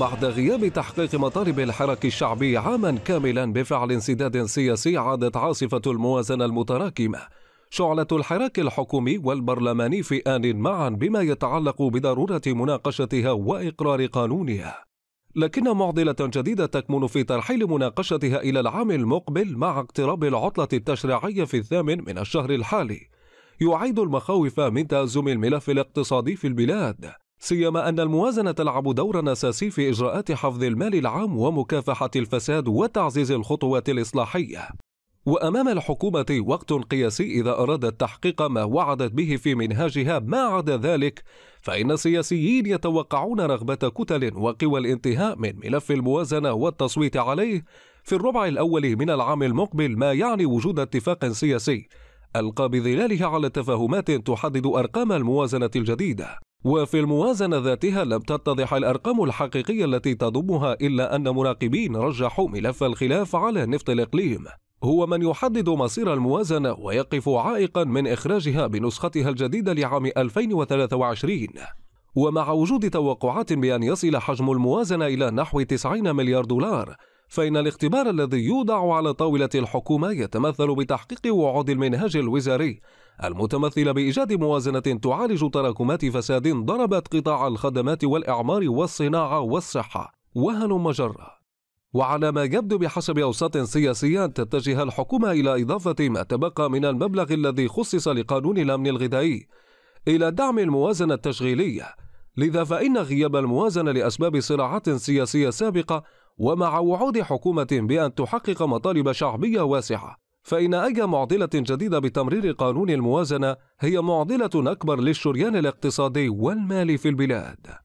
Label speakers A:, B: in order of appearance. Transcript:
A: بعد غياب تحقيق مطالب الحراك الشعبي عاما كاملا بفعل انسداد سياسي عادت عاصفة الموازنة المتراكمة شعلة الحراك الحكومي والبرلماني في آن معا بما يتعلق بضرورة مناقشتها وإقرار قانونها لكن معضلة جديدة تكمن في ترحيل مناقشتها إلى العام المقبل مع اقتراب العطلة التشريعية في الثامن من الشهر الحالي يعيد المخاوف من تأزم الملف الاقتصادي في البلاد سيما أن الموازنة تلعب دورا أساسي في إجراءات حفظ المال العام ومكافحة الفساد وتعزيز الخطوات الإصلاحية وأمام الحكومة وقت قياسي إذا أرادت تحقيق ما وعدت به في منهاجها ما عدا ذلك فإن السياسيين يتوقعون رغبة كتل وقوى الانتهاء من ملف الموازنة والتصويت عليه في الربع الأول من العام المقبل ما يعني وجود اتفاق سياسي ألقى بظلاله على تفاهمات تحدد أرقام الموازنة الجديدة وفي الموازنة ذاتها لم تتضح الأرقام الحقيقية التي تضمها إلا أن مراقبين رجحوا ملف الخلاف على نفط الإقليم هو من يحدد مصير الموازنة ويقف عائقا من إخراجها بنسختها الجديدة لعام 2023 ومع وجود توقعات بأن يصل حجم الموازنة إلى نحو 90 مليار دولار فإن الاختبار الذي يوضع على طاولة الحكومة يتمثل بتحقيق وعود المنهاج الوزاري المتمثل بإيجاد موازنة تعالج تراكمات فساد ضربت قطاع الخدمات والإعمار والصناعة والصحة وهل مجرة وعلى ما يبدو بحسب أوساط سياسية تتجه الحكومة إلى إضافة ما تبقى من المبلغ الذي خصص لقانون الأمن الغذائي إلى دعم الموازنة التشغيلية لذا فإن غياب الموازنة لأسباب صراعات سياسية سابقة ومع وعود حكومة بأن تحقق مطالب شعبية واسعة فإن أي معضلة جديدة بتمرير قانون الموازنة هي معضلة أكبر للشريان الاقتصادي والمالي في البلاد